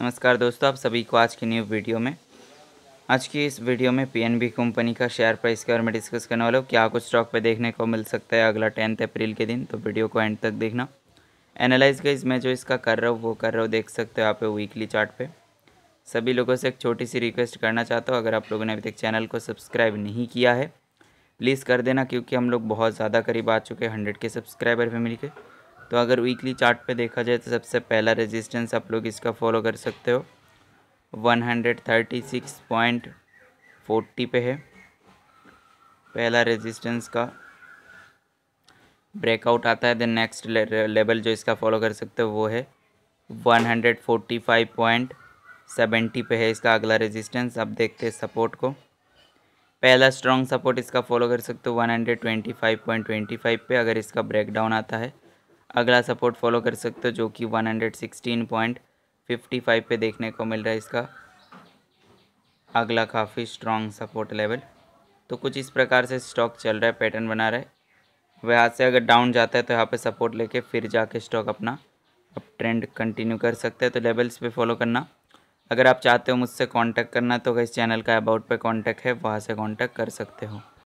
नमस्कार दोस्तों आप सभी को आज की न्यू वीडियो में आज की इस वीडियो में पीएनबी कंपनी का शेयर प्राइस के बारे में डिस्कस करने वाला हूँ क्या कुछ स्टॉक पे देखने को मिल सकता है अगला टेंथ अप्रैल के दिन तो वीडियो को एंड तक देखना एनालाइज का मैं जो इसका कर रहा हूँ वो कर रहा हूँ देख सकते हो आप वीकली चार्ट पे सभी लोगों से एक छोटी सी रिक्वेस्ट करना चाहता हूँ अगर आप लोगों ने अभी तक चैनल को सब्सक्राइब नहीं किया है प्लीज़ कर देना क्योंकि हम लोग बहुत ज़्यादा करीब आ चुके हैं हंड्रेड के सब्सक्राइबर फैमिली के तो अगर वीकली चार्ट पे देखा जाए तो सबसे पहला रेजिस्टेंस आप लोग इसका फॉलो कर सकते हो 136.40 पे है पहला रेजिस्टेंस का ब्रेकआउट आता है देन नेक्स्ट लेवल जो इसका फॉलो कर सकते हो वो है 145.70 पे है इसका अगला रेजिस्टेंस आप देखते हैं सपोर्ट को पहला स्ट्रॉन्ग सपोर्ट इसका फॉलो कर सकते हो 125.25 पे अगर इसका ब्रेकडाउन आता है अगला सपोर्ट फॉलो कर सकते हो जो कि 116.55 पे देखने को मिल रहा है इसका अगला काफ़ी स्ट्रॉन्ग सपोर्ट लेवल तो कुछ इस प्रकार से स्टॉक चल रहा है पैटर्न बना रहा है वह हाथ से अगर डाउन जाता है तो यहाँ पे सपोर्ट लेके फिर जाके स्टॉक अपना अब ट्रेंड कंटिन्यू कर सकते हैं तो लेवल्स पे फॉलो करना अगर आप चाहते हो मुझसे कांटेक्ट करना तो इस चैनल का अबाउट पे कांटेक्ट है वहाँ से कांटेक्ट कर सकते हो